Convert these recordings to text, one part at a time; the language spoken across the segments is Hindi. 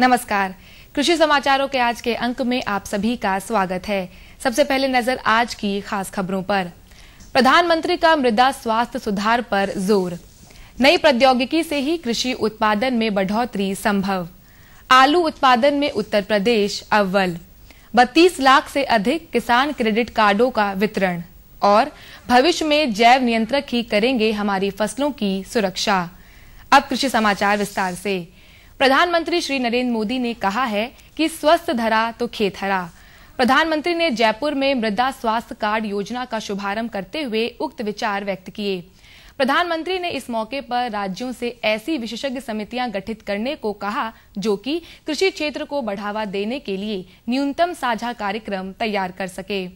नमस्कार कृषि समाचारों के आज के अंक में आप सभी का स्वागत है सबसे पहले नजर आज की खास खबरों पर प्रधानमंत्री का मृदा स्वास्थ्य सुधार पर जोर नई प्रौद्योगिकी से ही कृषि उत्पादन में बढ़ोतरी संभव आलू उत्पादन में उत्तर प्रदेश अव्वल बत्तीस लाख से अधिक किसान क्रेडिट कार्डो का वितरण और भविष्य में जैव नियंत्रक ही करेंगे हमारी फसलों की सुरक्षा अब कृषि समाचार विस्तार से प्रधानमंत्री श्री नरेंद्र मोदी ने कहा है कि स्वस्थ धरा तो खेत हरा प्रधानमंत्री ने जयपुर में मृदा स्वास्थ्य कार्ड योजना का शुभारंभ करते हुए उक्त विचार व्यक्त किए प्रधानमंत्री ने इस मौके पर राज्यों से ऐसी विशेषज्ञ समितियां गठित करने को कहा जो कि कृषि क्षेत्र को बढ़ावा देने के लिए न्यूनतम साझा कार्यक्रम तैयार कर सके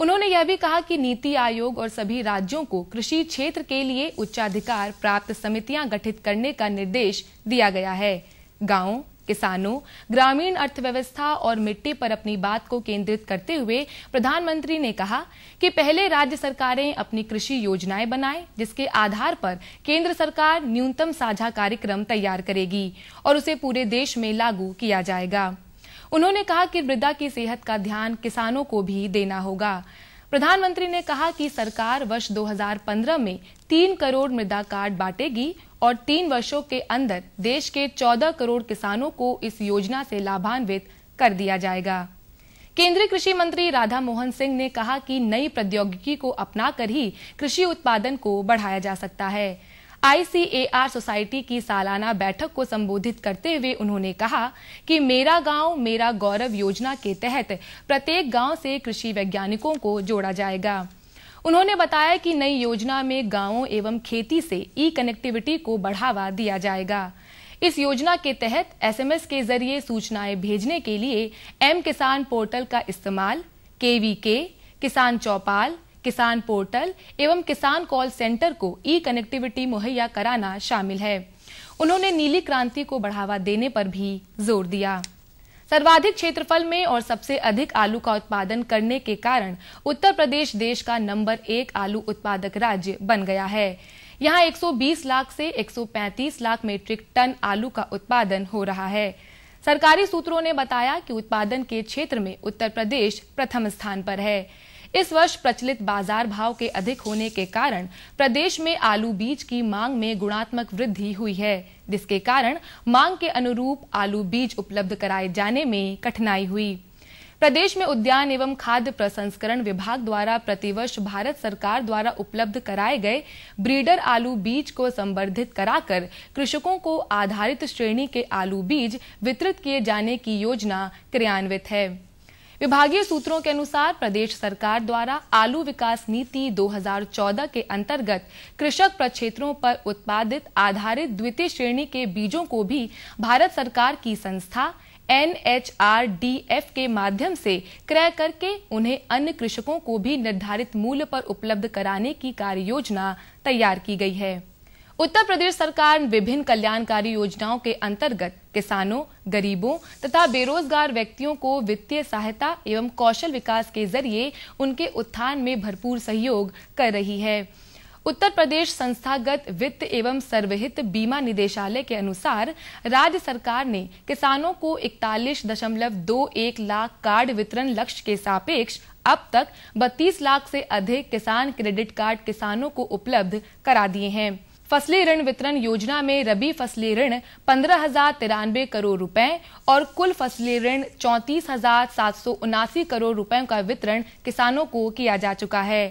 उन्होंने यह भी कहा कि नीति आयोग और सभी राज्यों को कृषि क्षेत्र के लिए उच्चाधिकार प्राप्त समितियां गठित करने का निर्देश दिया गया है गांवों किसानों ग्रामीण अर्थव्यवस्था और मिट्टी पर अपनी बात को केंद्रित करते हुए प्रधानमंत्री ने कहा कि पहले राज्य सरकारें अपनी कृषि योजनाएं बनाएं जिसके आधार पर केंद्र सरकार न्यूनतम साझा कार्यक्रम तैयार करेगी और उसे पूरे देश में लागू किया जाएगा उन्होंने कहा कि मृदा की सेहत का ध्यान किसानों को भी देना होगा प्रधानमंत्री ने कहा कि सरकार वर्ष 2015 में तीन करोड़ मृदा कार्ड बांटेगी और तीन वर्षों के अंदर देश के 14 करोड़ किसानों को इस योजना से लाभान्वित कर दिया जाएगा केंद्रीय कृषि मंत्री राधा मोहन सिंह ने कहा कि नई प्रौद्योगिकी को अपनाकर ही कृषि उत्पादन को बढ़ाया जा सकता है आईसीएआर सोसाइटी की सालाना बैठक को संबोधित करते हुए उन्होंने कहा कि मेरा गांव मेरा गौरव योजना के तहत प्रत्येक गांव से कृषि वैज्ञानिकों को जोड़ा जाएगा उन्होंने बताया कि नई योजना में गांवों एवं खेती से ई कनेक्टिविटी को बढ़ावा दिया जाएगा इस योजना के तहत एसएमएस के जरिए सूचनाएं भेजने के लिए एम किसान पोर्टल का इस्तेमाल केवीके किसान चौपाल किसान पोर्टल एवं किसान कॉल सेंटर को ई कनेक्टिविटी मुहैया कराना शामिल है उन्होंने नीली क्रांति को बढ़ावा देने पर भी जोर दिया सर्वाधिक क्षेत्रफल में और सबसे अधिक आलू का उत्पादन करने के कारण उत्तर प्रदेश देश का नंबर एक आलू उत्पादक राज्य बन गया है यहाँ 120 लाख से 135 लाख मीट्रिक टन आलू का उत्पादन हो रहा है सरकारी सूत्रों ने बताया कि उत्पादन के क्षेत्र में उत्तर प्रदेश प्रथम स्थान पर है इस वर्ष प्रचलित बाजार भाव के अधिक होने के कारण प्रदेश में आलू बीज की मांग में गुणात्मक वृद्धि हुई है जिसके कारण मांग के अनुरूप आलू बीज उपलब्ध कराए जाने में कठिनाई हुई प्रदेश में उद्यान एवं खाद्य प्रसंस्करण विभाग द्वारा प्रतिवर्ष भारत सरकार द्वारा उपलब्ध कराए गए ब्रीडर आलू बीज को संवर्धित कराकर कृषकों को आधारित श्रेणी के आलू बीज वितरित किए जाने की योजना क्रियान्वित है विभागीय सूत्रों के अनुसार प्रदेश सरकार द्वारा आलू विकास नीति 2014 के अंतर्गत कृषक प्रक्षेत्रों पर उत्पादित आधारित द्वितीय श्रेणी के बीजों को भी भारत सरकार की संस्था एन के माध्यम से क्रय करके उन्हें अन्य कृषकों को भी निर्धारित मूल्य पर उपलब्ध कराने की कार्य योजना तैयार की गई है उत्तर प्रदेश सरकार विभिन्न कल्याणकारी योजनाओं के अंतर्गत किसानों गरीबों तथा बेरोजगार व्यक्तियों को वित्तीय सहायता एवं कौशल विकास के जरिए उनके उत्थान में भरपूर सहयोग कर रही है उत्तर प्रदेश संस्थागत वित्त एवं सर्वहित बीमा निदेशालय के अनुसार राज्य सरकार ने किसानों को इकतालीस दशमलव दो एक लाख कार्ड वितरण लक्ष्य के सापेक्ष अब तक 32 लाख से अधिक किसान क्रेडिट कार्ड किसानों को उपलब्ध करा दिए हैं फसली ऋण वितरण योजना में रबी फसली ऋण पंद्रह हजार तिरानवे करोड़ रुपए और कुल फसली ऋण चौंतीस हजार सात सौ उनासी करोड़ रुपए का वितरण किसानों को किया जा चुका है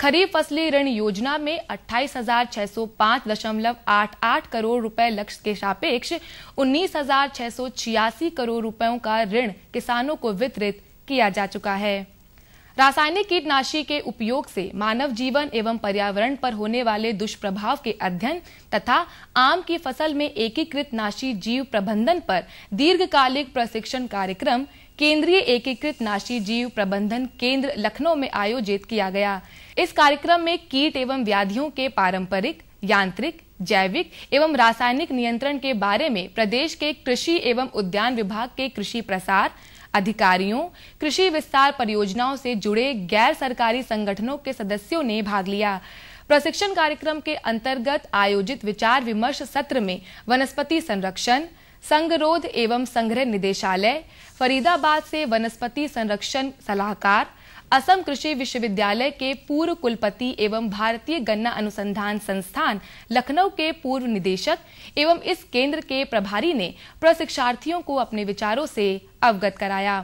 खरीफ फसली ऋण योजना में अट्ठाईस हजार छह सौ पाँच दशमलव आठ आठ करोड़ रुपए लक्ष्य के सापेक्ष उन्नीस हजार छह सौ छियासी करोड़ रुपयों का ऋण किसानों को वितरित किया जा चुका है रासायनिक कीटनाशी के उपयोग से मानव जीवन एवं पर्यावरण पर होने वाले दुष्प्रभाव के अध्ययन तथा आम की फसल में एकीकृत नाशी जीव प्रबंधन पर दीर्घकालिक प्रशिक्षण कार्यक्रम केंद्रीय एकीकृत नाशी जीव प्रबंधन केंद्र लखनऊ में आयोजित किया गया इस कार्यक्रम में कीट एवं व्याधियों के पारंपरिक यांत्रिक जैविक एवं रासायनिक नियंत्रण के बारे में प्रदेश के कृषि एवं उद्यान विभाग के कृषि प्रसार अधिकारियों कृषि विस्तार परियोजनाओं से जुड़े गैर सरकारी संगठनों के सदस्यों ने भाग लिया प्रशिक्षण कार्यक्रम के अंतर्गत आयोजित विचार विमर्श सत्र में वनस्पति संरक्षण संगरोध एवं संग्रह निदेशालय फरीदाबाद से वनस्पति संरक्षण सलाहकार असम कृषि विश्वविद्यालय के पूर्व कुलपति एवं भारतीय गन्ना अनुसंधान संस्थान लखनऊ के पूर्व निदेशक एवं इस केंद्र के प्रभारी ने प्रशिक्षार्थियों को अपने विचारों से अवगत कराया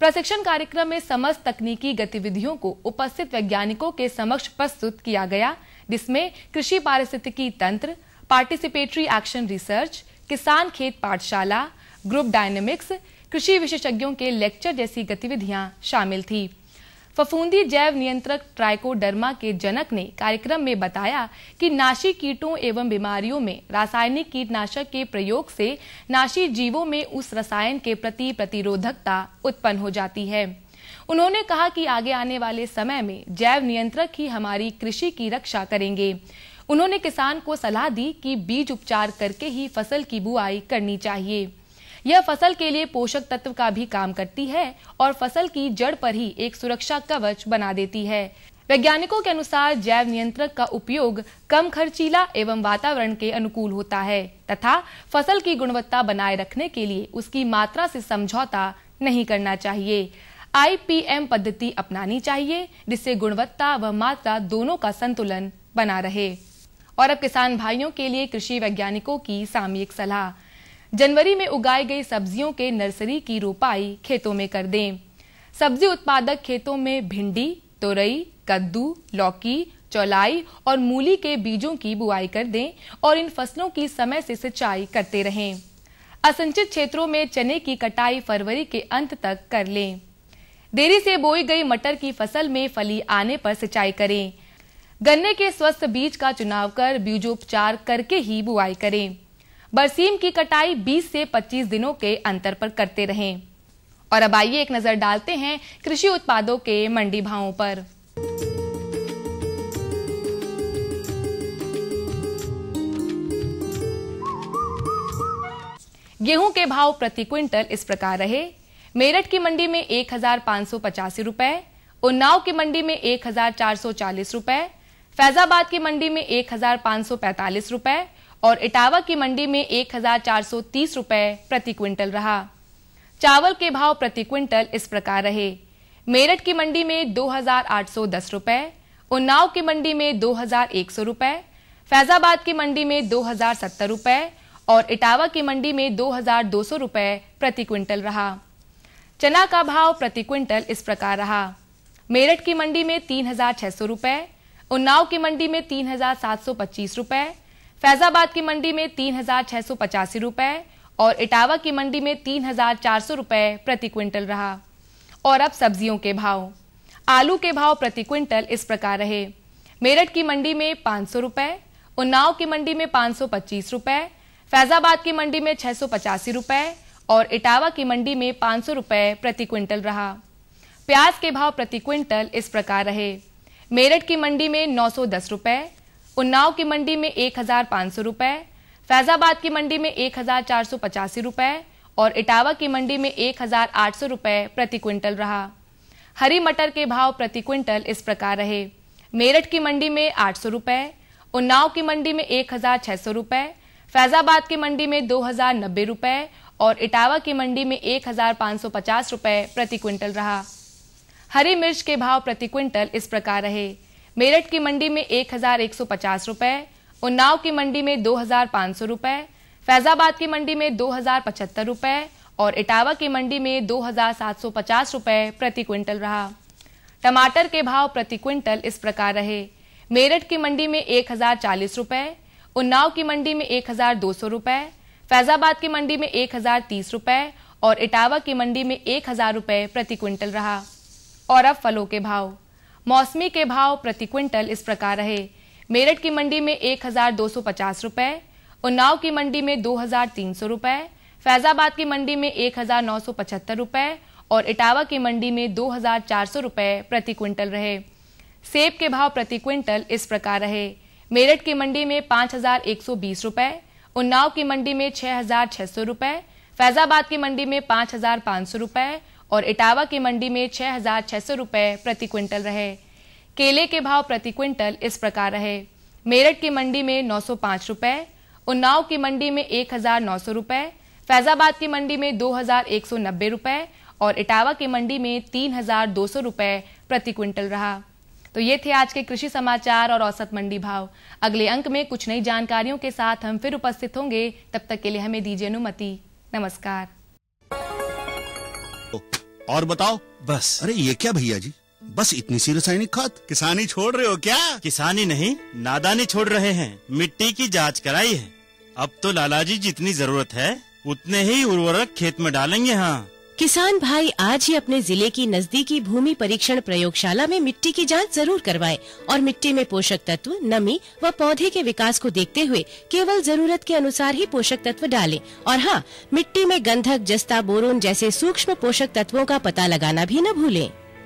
प्रशिक्षण कार्यक्रम में समस्त तकनीकी गतिविधियों को उपस्थित वैज्ञानिकों के समक्ष प्रस्तुत किया गया जिसमें कृषि पारिस्थितिकी तंत्र पार्टिसिपेटरी एक्शन रिसर्च किसान खेत पाठशाला ग्रुप डायनेमिक्स कृषि विशेषज्ञों के लेक्चर जैसी गतिविधियां शामिल थीं फफूंदी जैव नियंत्रक ट्राइकोडर्मा के जनक ने कार्यक्रम में बताया कि नाशी कीटों एवं बीमारियों में रासायनिक कीटनाशक के प्रयोग से नाशी जीवों में उस रसायन के प्रति प्रतिरोधकता उत्पन्न हो जाती है उन्होंने कहा कि आगे आने वाले समय में जैव नियंत्रक ही हमारी कृषि की रक्षा करेंगे उन्होंने किसान को सलाह दी कि बीज उपचार करके ही फसल की बुआई करनी चाहिए यह फसल के लिए पोषक तत्व का भी काम करती है और फसल की जड़ पर ही एक सुरक्षा कवच बना देती है वैज्ञानिकों के अनुसार जैव नियंत्रक का उपयोग कम खर्चीला एवं वातावरण के अनुकूल होता है तथा फसल की गुणवत्ता बनाए रखने के लिए उसकी मात्रा से समझौता नहीं करना चाहिए आईपीएम पद्धति अपनानी चाहिए जिससे गुणवत्ता व मात्रा दोनों का संतुलन बना रहे और अब किसान भाइयों के लिए कृषि वैज्ञानिकों की सामयिक सलाह जनवरी में उगाई गई सब्जियों के नर्सरी की रोपाई खेतों में कर दें सब्जी उत्पादक खेतों में भिंडी तोरई कद्दू लौकी चौलाई और मूली के बीजों की बुआई कर दें और इन फसलों की समय से सिंचाई करते रहें असंचित क्षेत्रों में चने की कटाई फरवरी के अंत तक कर लें देरी से बोई गई मटर की फसल में फली आने पर सिंचाई करें गन्ने के स्वस्थ बीज का चुनाव कर बीजोपचार करके ही बुआई करें बरसीम की कटाई 20 से 25 दिनों के अंतर पर करते रहें और अब आइए एक नजर डालते हैं कृषि उत्पादों के मंडी भावों पर गेहूं के भाव प्रति क्विंटल इस प्रकार रहे मेरठ की मंडी में एक हजार रुपए उन्नाव की मंडी में एक हजार रुपए फैजाबाद की मंडी में एक हजार रुपए और इटावा की मंडी में एक रुपए प्रति क्विंटल रहा चावल के भाव प्रति क्विंटल इस प्रकार रहे मेरठ की मंडी में 2,810 रुपए उन्नाव की मंडी में 2,100 रुपए फैजाबाद की मंडी में 2,070 रुपए और इटावा की मंडी में 2,200 रुपए प्रति क्विंटल रहा चना का भाव प्रति क्विंटल इस प्रकार रहा मेरठ की मंडी में 3,600 रुपए उन्नाव की मंडी में 3,725 रुपए फैजाबाद की मंडी में तीन हजार छह सौ पचासी रुपए और इटावा की मंडी में तीन हजार चार सौ प्रति क्विंटल रहा और अब सब्जियों के भाव आलू के भाव प्रति क्विंटल इस प्रकार रहे मेरठ की मंडी में पांच सौ रुपए उन्नाव की मंडी में पांच सौ पच्चीस रुपए फैजाबाद की मंडी में छह सौ पचासी रुपए और इटावा की मंडी में पांच सौ रुपए प्रति क्विंटल रहा प्याज के भाव प्रति क्विंटल इस प्रकार रहे मेरठ की मंडी में नौ सौ दस रुपए उन्नाव की मंडी में एक हजार सौ फैजाबाद की मंडी में एक हजार चार सौ पचासी और इटावा की मंडी में एक हजार आठ सौ प्रति क्विंटल रहा हरी मटर के भाव प्रति क्विंटल इस प्रकार रहे मेरठ की मंडी में आठ सौ उन्नाव की मंडी में एक हजार छह सौ फैजाबाद की मंडी में दो हजार नब्बे और इटावा की मंडी में एक हजार सौ पचास प्रति क्विंटल रहा हरी मिर्च के भाव प्रति क्विंटल इस प्रकार रहे मेरठ की मंडी में एक हजार एक सौ पचास रुपए उन्नाव की मंडी में दो हजार सौ रुपए फैजाबाद की मंडी में दो हजार पचहत्तर रुपए और इटावा की मंडी में दो हजार सात सौ पचास रुपए प्रति क्विंटल रहा टमाटर के भाव प्रति क्विंटल इस प्रकार रहे मेरठ की मंडी में एक हजार चालीस रुपए उन्नाव की मंडी में एक हजार दो सौ रुपए फैजाबाद की मंडी में एक हजार तीस रुपए और इटावा की मंडी में एक हजार रुपए प्रति क्विंटल रहा और अब फलों के भाव मौसमी के भाव प्रति क्विंटल इस प्रकार रहे मेरठ की मंडी में एक हजार दो सौ पचास उन्नाव की मंडी में दो हजार तीन सौ फैजाबाद की मंडी में एक हजार नौ सौ पचहत्तर और इटावा की मंडी में दो हजार चार सौ प्रति क्विंटल रहे सेब के भाव प्रति क्विंटल इस प्रकार रहे मेरठ की मंडी में पांच हजार एक सौ बीस उन्नाव की मंडी में छह हजार छह सौ फैजाबाद की मंडी में पांच हजार पांच सौ और इटावा की मंडी में छह हजार छह सौ रूपए प्रति क्विंटल रहे केले के भाव प्रति क्विंटल इस प्रकार रहे मेरठ की मंडी में नौ सौ पांच रूपए उन्नाव की मंडी में एक हजार नौ सौ रुपये फैजाबाद की मंडी में दो हजार एक सौ नब्बे रूपए और इटावा की मंडी में तीन हजार दो सौ रुपये प्रति क्विंटल रहा तो ये थे आज के कृषि समाचार और औसत मंडी भाव अगले अंक में कुछ नई जानकारियों के साथ हम फिर उपस्थित होंगे तब तक के लिए हमें दीजिए अनुमति नमस्कार और बताओ बस अरे ये क्या भैया जी बस इतनी सी रासायनिक खाद किसानी छोड़ रहे हो क्या किसानी नहीं नादानी छोड़ रहे हैं मिट्टी की जांच कराई है अब तो लाला जी जितनी जरूरत है उतने ही उर्वरक खेत में डालेंगे हाँ किसान भाई आज ही अपने जिले की नजदीकी भूमि परीक्षण प्रयोगशाला में मिट्टी की जांच जरूर करवाएं और मिट्टी में पोषक तत्व नमी व पौधे के विकास को देखते हुए केवल जरूरत के अनुसार ही पोषक तत्व डालें और हाँ मिट्टी में गंधक जस्ता बोरोन जैसे सूक्ष्म पोषक तत्वों का पता लगाना भी न भूलें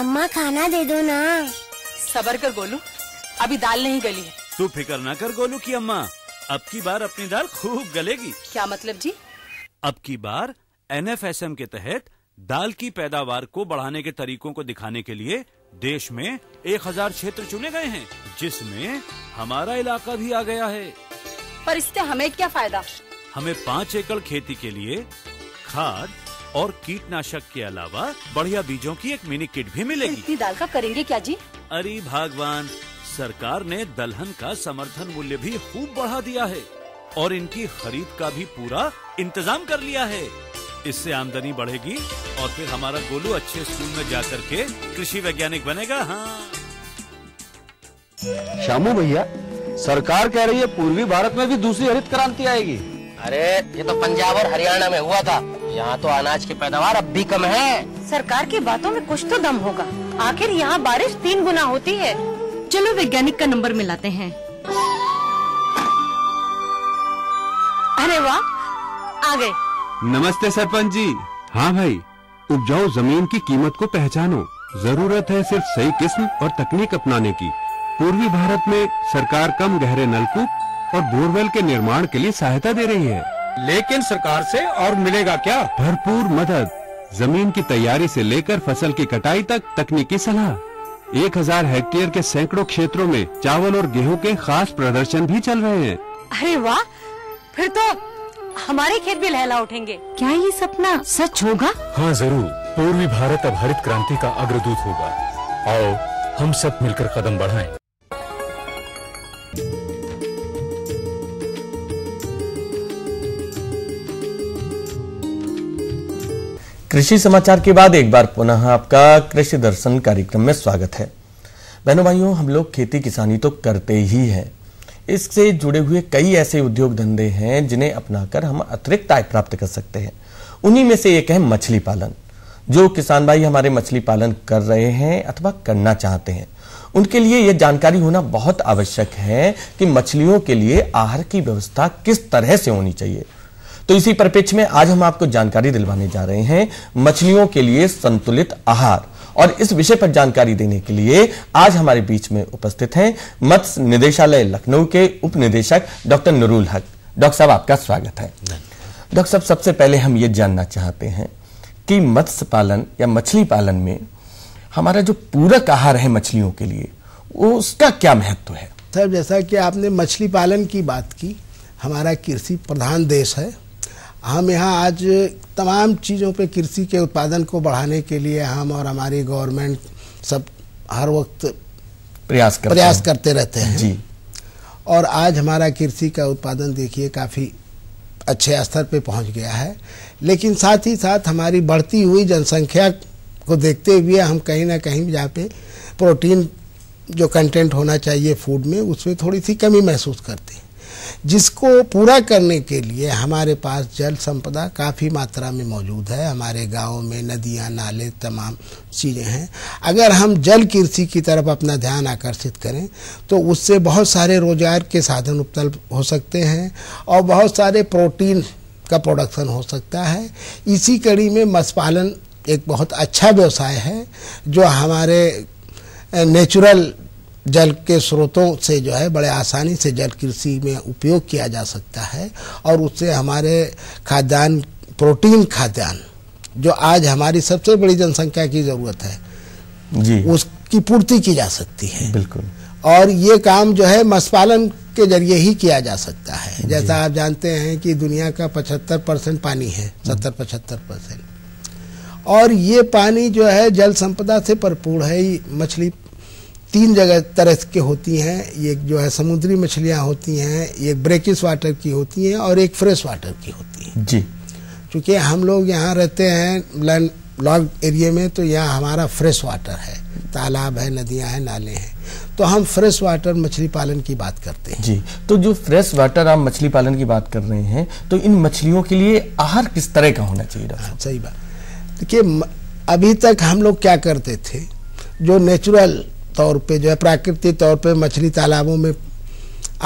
अम्मा खाना दे दो ना सबर कर गोलू अभी दाल नहीं गली है तू फिक्र ना कर गोलू की अम्मा अब की बार अपनी दाल खूब गलेगी क्या मतलब जी अब की बार एम के तहत दाल की पैदावार को बढ़ाने के तरीकों को दिखाने के लिए देश में एक हजार क्षेत्र चुने गए हैं जिसमें हमारा इलाका भी आ गया है पर इससे हमें क्या फायदा हमें पाँच एकड़ खेती के लिए खाद और कीटनाशक के अलावा बढ़िया बीजों की एक मिनी किट भी मिलेगी तो इतनी दाल का करेंगे क्या जी अरे भगवान सरकार ने दलहन का समर्थन मूल्य भी खूब बढ़ा दिया है और इनकी खरीद का भी पूरा इंतजाम कर लिया है इससे आमदनी बढ़ेगी और फिर हमारा गोलू अच्छे स्कूल में जा के कृषि वैज्ञानिक बनेगा हाँ श्यामू भैया सरकार कह रही है पूर्वी भारत में भी दूसरी हरित क्रांति आएगी अरे ये तो पंजाब और हरियाणा में हुआ था यहाँ तो अनाज की पैदावार अब भी कम है सरकार की बातों में कुछ तो दम होगा आखिर यहाँ बारिश तीन गुना होती है चलो वैज्ञानिक का नंबर मिलाते हैं अरे वाह आ गए नमस्ते सरपंच जी हाँ भाई उपजाऊ जमीन की कीमत को पहचानो जरूरत है सिर्फ सही किस्म और तकनीक अपनाने की पूर्वी भारत में सरकार कम गहरे नलकूप और बोरवेल के निर्माण के लिए सहायता दे रही है लेकिन सरकार से और मिलेगा क्या भरपूर मदद जमीन की तैयारी से लेकर फसल की कटाई तक तकनीकी सलाह एक हजार हेक्टेयर के सैकड़ों क्षेत्रों में चावल और गेहूं के खास प्रदर्शन भी चल रहे हैं अरे वाह फिर तो हमारे खेत भी लहला उठेंगे क्या ये सपना सच होगा हाँ जरूर पूर्वी भारत अब हरित क्रांति का अग्रदूत होगा आओ हम सब मिलकर कदम बढ़ाएं। कृषि समाचार के बाद एक बार पुनः आपका कृषि दर्शन कार्यक्रम में स्वागत है बहनों भाइयों हम लोग खेती किसानी तो करते ही हैं इससे जुड़े हुए कई ऐसे उद्योग धंधे हैं जिन्हें अपनाकर हम अतिरिक्त आय प्राप्त कर सकते हैं उन्हीं में से एक है मछली पालन जो किसान भाई हमारे मछली पालन कर रहे हैं अथवा करना चाहते हैं उनके लिए यह जानकारी होना बहुत आवश्यक है कि मछलियों के लिए आहार की व्यवस्था किस तरह से होनी चाहिए तो इसी परिपेक्ष में आज हम आपको जानकारी दिलवाने जा रहे हैं मछलियों के लिए संतुलित आहार और इस विषय पर जानकारी देने के लिए आज हमारे बीच में उपस्थित हैं मत्स्य निदेशालय लखनऊ के उप निदेशक डॉक्टर नूरुल हक डॉक्टर साहब आपका स्वागत है डॉक्टर साहब सबसे पहले हम ये जानना चाहते हैं कि मत्स्य पालन या मछली पालन में हमारा जो पूरक आहार है मछलियों के लिए उसका क्या महत्व है सर जैसा कि आपने मछली पालन की बात की हमारा कृषि प्रधान देश है हम यहाँ आज तमाम चीज़ों पे कृषि के उत्पादन को बढ़ाने के लिए हम और हमारी गवर्नमेंट सब हर वक्त प्रयास करते प्रयास करते रहते हैं जी और आज हमारा कृषि का उत्पादन देखिए काफ़ी अच्छे स्तर पे पहुंच गया है लेकिन साथ ही साथ हमारी बढ़ती हुई जनसंख्या को देखते हुए हम कहीं ना कहीं जहाँ पे प्रोटीन जो कंटेंट होना चाहिए फूड में उसमें थोड़ी सी कमी महसूस करते हैं जिसको पूरा करने के लिए हमारे पास जल संपदा काफ़ी मात्रा में मौजूद है हमारे गाँव में नदियाँ नाले तमाम चीज़ें हैं अगर हम जल कृषि की तरफ अपना ध्यान आकर्षित करें तो उससे बहुत सारे रोजगार के साधन उपलब्ध हो सकते हैं और बहुत सारे प्रोटीन का प्रोडक्शन हो सकता है इसी कड़ी में पालन एक बहुत अच्छा व्यवसाय है जो हमारे नेचुरल जल के स्रोतों से जो है बड़े आसानी से जल कृषि में उपयोग किया जा सकता है और उससे हमारे खाद्यान्न प्रोटीन खाद्यान्न जो आज हमारी सबसे बड़ी जनसंख्या की ज़रूरत है जी उसकी पूर्ति की जा सकती है बिल्कुल और ये काम जो है मत्स्यपालन के जरिए ही किया जा सकता है जैसा आप जानते हैं कि दुनिया का 75 परसेंट पानी है 70 हम्म। पचहत्तर परसेंट और ये पानी जो है जल संपदा से भरपूर है मछली तीन जगह तरह के होती हैं एक जो है समुद्री मछलियाँ होती हैं एक ब्रेकिस वाटर की होती हैं और एक फ्रेश वाटर की होती हैं जी क्योंकि हम लोग यहाँ रहते हैं लैंड लॉग एरिए में तो यहाँ हमारा फ्रेश वाटर है तालाब है नदियाँ हैं नाले हैं तो हम फ्रेश वाटर मछली पालन की बात करते हैं जी तो जो फ्रेश वाटर आप मछली पालन की बात कर रहे हैं तो इन मछलियों के लिए आहार किस तरह का होना चाहिए हाँ, सही बात देखिए अभी तक हम लोग क्या करते थे जो नेचुरल तौर पे जो है प्राकृतिक तौर पे मछली तालाबों में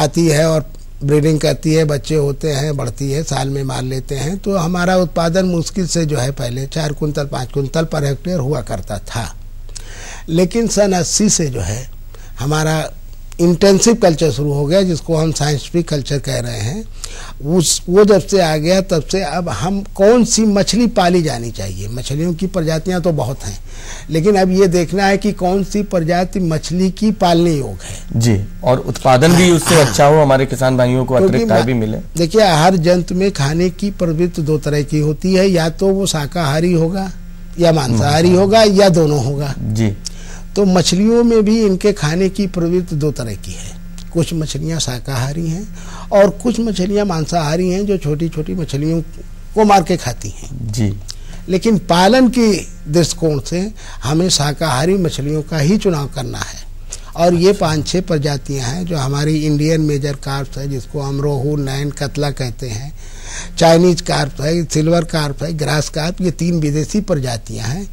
आती है और ब्रीडिंग करती है बच्चे होते हैं बढ़ती है साल में मार लेते हैं तो हमारा उत्पादन मुश्किल से जो है पहले चार कुंतल पाँच कुंतल पर हेक्टेयर हुआ करता था लेकिन सन अस्सी से जो है हमारा इंटेंसिव कल्चर शुरू हो गया जिसको हम साइंटिफिक कल्चर कह रहे हैं उस वो जब से आ गया तब से अब हम कौन सी मछली पाली जानी चाहिए मछलियों की प्रजातियां तो बहुत हैं लेकिन अब ये देखना है कि कौन सी प्रजाति मछली की पालने योग है जी और उत्पादन भी उससे अच्छा हो हमारे किसान भाइयों को अतिरिक्त आय भी मिले देखिए हर जंतु में खाने की प्रवृत्ति दो तरह की होती है या तो वो शाकाहारी होगा या मांसाहारी होगा या दोनों होगा जी तो मछलियों में भी इनके खाने की प्रवृत्ति दो तरह की है कुछ मछलियाँ शाकाहारी हैं और कुछ मछलियाँ मांसाहारी हैं जो छोटी छोटी मछलियों को मार के खाती हैं जी लेकिन पालन के दृष्टिकोण से हमें शाकाहारी मछलियों का ही चुनाव करना है और ये अच्छा। पांच छह प्रजातियां हैं जो हमारी इंडियन मेजर कार्प्स है जिसको हम रोहू नैन कतला कहते हैं चाइनीज कार्प है सिल्वर कार्प है ग्रास कार्प ये तीन विदेशी प्रजातियां हैं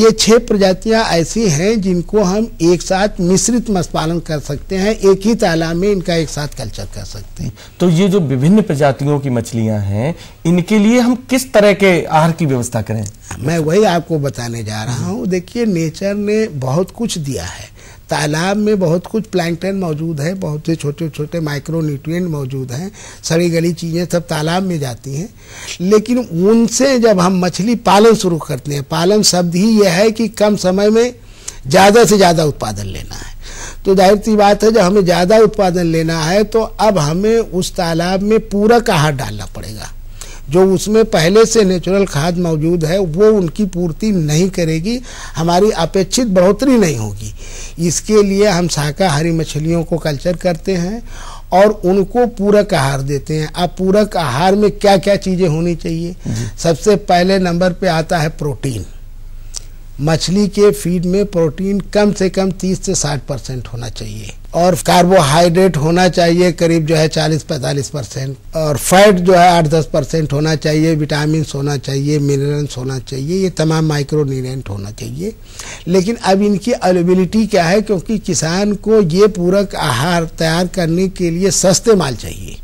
ये छह प्रजातियां ऐसी हैं जिनको हम एक साथ मिश्रित मत्स्य पालन कर सकते हैं एक ही तालाब में इनका एक साथ कल्चर कर सकते हैं तो ये जो विभिन्न प्रजातियों की मछलियाँ हैं इनके लिए हम किस तरह के आहार की व्यवस्था करें मैं वही आपको बताने जा रहा हूँ देखिए नेचर ने बहुत कुछ दिया है तालाब में बहुत कुछ प्लैंकटन मौजूद है बहुत से छोटे छोटे माइक्रो मौजूद हैं सड़ी गली चीज़ें सब तालाब में जाती हैं लेकिन उनसे जब हम मछली पालन शुरू करते हैं पालन शब्द ही यह है कि कम समय में ज़्यादा से ज़्यादा उत्पादन लेना है तो जाहिर सी बात है जब हमें ज़्यादा उत्पादन लेना है तो अब हमें उस तालाब में पूरा आहार डालना पड़ेगा जो उसमें पहले से नेचुरल खाद मौजूद है वो उनकी पूर्ति नहीं करेगी हमारी अपेक्षित बढ़ोतरी नहीं होगी इसके लिए हम शाकाहारी मछलियों को कल्चर करते हैं और उनको पूरक आहार देते हैं अब पूरक आहार में क्या क्या चीज़ें होनी चाहिए सबसे पहले नंबर पे आता है प्रोटीन मछली के फीड में प्रोटीन कम से कम 30 से 60 परसेंट होना चाहिए और कार्बोहाइड्रेट होना चाहिए करीब जो है 40-45 परसेंट और फैट जो है 8-10 परसेंट होना चाहिए विटामिन होना चाहिए मिनरल्स होना चाहिए ये तमाम माइक्रो न्यूट्रेंट होना चाहिए लेकिन अब इनकी अवेलेबिलिटी क्या है क्योंकि किसान को ये पूरक आहार तैयार करने के लिए सस्ते माल चाहिए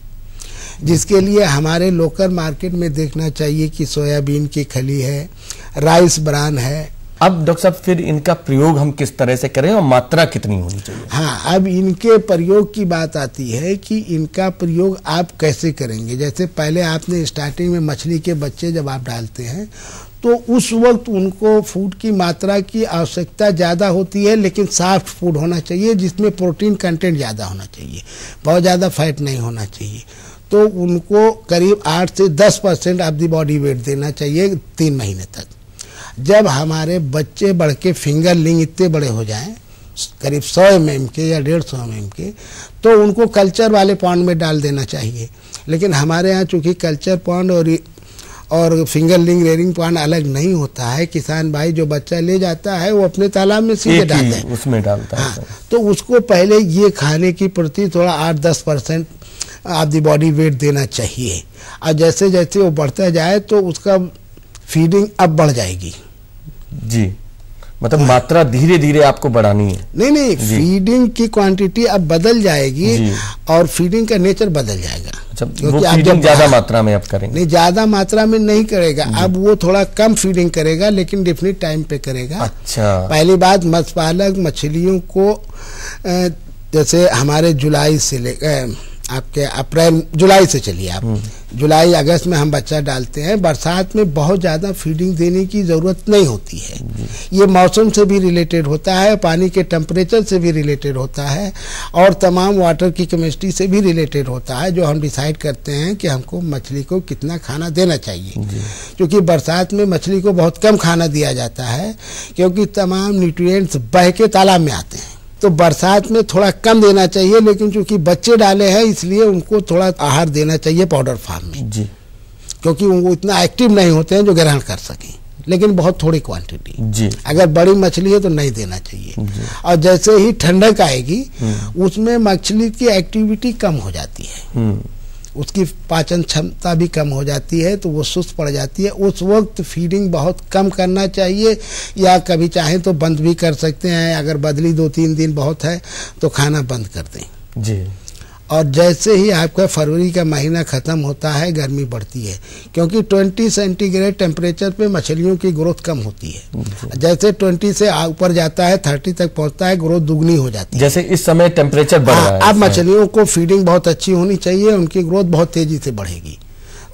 जिसके लिए हमारे लोकल मार्केट में देखना चाहिए कि सोयाबीन की खली है राइस ब्रान है अब डॉक्टर साहब फिर इनका प्रयोग हम किस तरह से करें और मात्रा कितनी होनी चाहिए हाँ अब इनके प्रयोग की बात आती है कि इनका प्रयोग आप कैसे करेंगे जैसे पहले आपने स्टार्टिंग में मछली के बच्चे जब आप डालते हैं तो उस वक्त उनको फूड की मात्रा की आवश्यकता ज़्यादा होती है लेकिन साफ्ट फूड होना चाहिए जिसमें प्रोटीन कंटेंट ज़्यादा होना चाहिए बहुत ज़्यादा फैट नहीं होना चाहिए तो उनको करीब आठ से दस percent of the body weight देना चाहिए तीन महीने तक जब हमारे बच्चे बढ़ के फिंगर लिंग इतने बड़े हो जाएं करीब सौ एम mm के या डेढ़ सौ एम mm के तो उनको कल्चर वाले पॉन्ड में डाल देना चाहिए लेकिन हमारे यहाँ चूँकि कल्चर पॉन्ड और और फिंगर लिंग रेरिंग पॉन्ड अलग नहीं होता है किसान भाई जो बच्चा ले जाता है वो अपने तालाब में सीधे डालते हैं उसमें डालता हाँ, तो उसको पहले ये खाने की प्रति थोड़ा आठ दस परसेंट आप दी बॉडी वेट देना चाहिए और जैसे जैसे वो बढ़ता जाए तो उसका फीडिंग अब बढ़ जाएगी जी मतलब मात्रा धीरे धीरे आपको बढ़ानी है नहीं नहीं फीडिंग की क्वांटिटी अब बदल जाएगी और फीडिंग का नेचर बदल जाएगा अच्छा, क्योंकि आप जब ज्यादा हाँ, मात्रा में आप करेंगे नहीं ज्यादा मात्रा में नहीं करेगा अब वो थोड़ा कम फीडिंग करेगा लेकिन डेफिनेट टाइम पे करेगा अच्छा पहली बात मत्स्य पालक मछलियों को जैसे हमारे जुलाई से लेकर आपके अप्रैल जुलाई से चलिए आप हम्म। जुलाई अगस्त में हम बच्चा डालते हैं बरसात में बहुत ज़्यादा फीडिंग देने की ज़रूरत नहीं होती है ये मौसम से भी रिलेटेड होता है पानी के टेम्परेचर से भी रिलेटेड होता है और तमाम वाटर की केमिस्ट्री से भी रिलेटेड होता है जो हम डिसाइड करते हैं कि हमको मछली को कितना खाना देना चाहिए क्योंकि बरसात में मछली को बहुत कम खाना दिया जाता है क्योंकि तमाम न्यूट्रिय बह के तालाब में आते हैं तो बरसात में थोड़ा कम देना चाहिए लेकिन चूंकि बच्चे डाले हैं इसलिए उनको थोड़ा आहार देना चाहिए पाउडर फार्म में जी क्योंकि वो इतना एक्टिव नहीं होते हैं जो ग्रहण कर सकें लेकिन बहुत थोड़ी क्वांटिटी जी अगर बड़ी मछली है तो नहीं देना चाहिए और जैसे ही ठंडक आएगी हम्म। उसमें मछली की एक्टिविटी कम हो जाती है हम्म। उसकी पाचन क्षमता भी कम हो जाती है तो वो सुस्त पड़ जाती है उस वक्त फीडिंग बहुत कम करना चाहिए या कभी चाहें तो बंद भी कर सकते हैं अगर बदली दो तीन दिन बहुत है तो खाना बंद कर दें जी और जैसे ही आपका फरवरी का महीना ख़त्म होता है गर्मी बढ़ती है क्योंकि 20 सेंटीग्रेड टेम्परेचर पे मछलियों की ग्रोथ कम होती है जैसे 20 से ऊपर जाता है 30 तक पहुंचता है ग्रोथ दुगनी हो जाती है जैसे इस समय टेम्परेचर बढ़ हाँ, रहा है अब मछलियों को फीडिंग बहुत अच्छी होनी चाहिए उनकी ग्रोथ बहुत तेज़ी से बढ़ेगी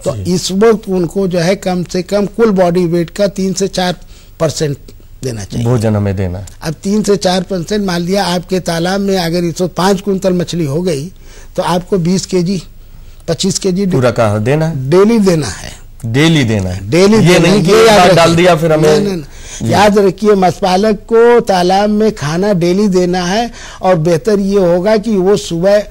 तो इस वक्त उनको जो है कम से कम कुल बॉडी वेट का तीन से चार परसेंट देना चाहिए भोजन हमें देना अब तीन से चार परसेंट मान लिया आपके तालाब में अगर एक सौ पाँच कुंतल मछली हो गई तो आपको बीस के जी पच्चीस के जी पूरा कहा देना है डेली देना है डेली देना है डेली ये नहीं कि याद डाल दिया फिर हमें नहीं, नहीं। याद रखिए मछपालक को तालाब में खाना डेली देना है और बेहतर ये होगा कि वो सुबह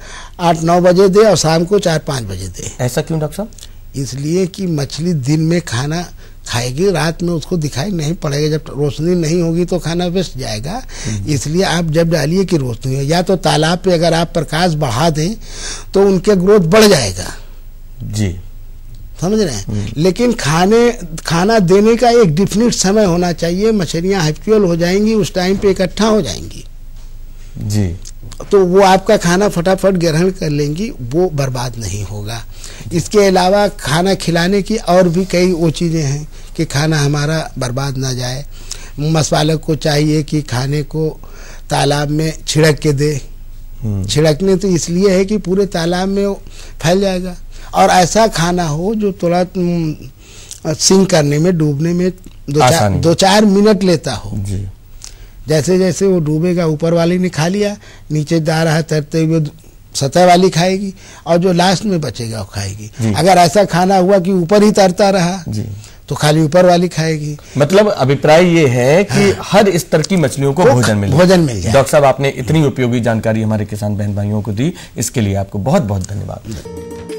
आठ नौ बजे दे और शाम को चार पाँच बजे दे ऐसा क्यों डॉक्टर साहब इसलिए कि मछली दिन में खाना खाएगी रात में उसको दिखाई नहीं पड़ेगा जब रोशनी नहीं होगी तो खाना वेस्ट जाएगा हम्म। इसलिए आप जब डालिए कि रोशनी हो या तो तालाब पे अगर आप प्रकाश बढ़ा दें तो उनके ग्रोथ बढ़ जाएगा जी समझ रहे हैं हम्म। लेकिन खाने खाना देने का एक डिफिनिट समय होना चाहिए मछलियाँ हैप्यूअल हो जाएंगी उस टाइम पे इकट्ठा हो जाएंगी जी तो वो आपका खाना फटाफट ग्रहण कर लेंगी वो बर्बाद नहीं होगा इसके अलावा खाना खिलाने की और भी कई वो चीज़ें हैं कि खाना हमारा बर्बाद ना जाए मसालक को चाहिए कि खाने को तालाब में छिड़क के दे हम्म। छिड़कने तो इसलिए है कि पूरे तालाब में फैल जाएगा और ऐसा खाना हो जो थोड़ा हम्म, सिंक करने में डूबने में दो चार दो चार मिनट लेता हो जैसे जैसे वो डूबेगा ऊपर वाली ने खा लिया नीचे जा रहा तैरते हुए सतह वाली खाएगी और जो लास्ट में बचेगा वो खाएगी अगर ऐसा खाना हुआ कि ऊपर ही तैरता रहा तो खाली ऊपर वाली खाएगी मतलब अभिप्राय ये है कि हाँ। हर स्तर की मछलियों को भोजन मिले भोजन मिल जाए डॉक्टर साहब आपने इतनी उपयोगी जानकारी हमारे किसान बहन भाइयों को दी इसके लिए आपको बहुत बहुत धन्यवाद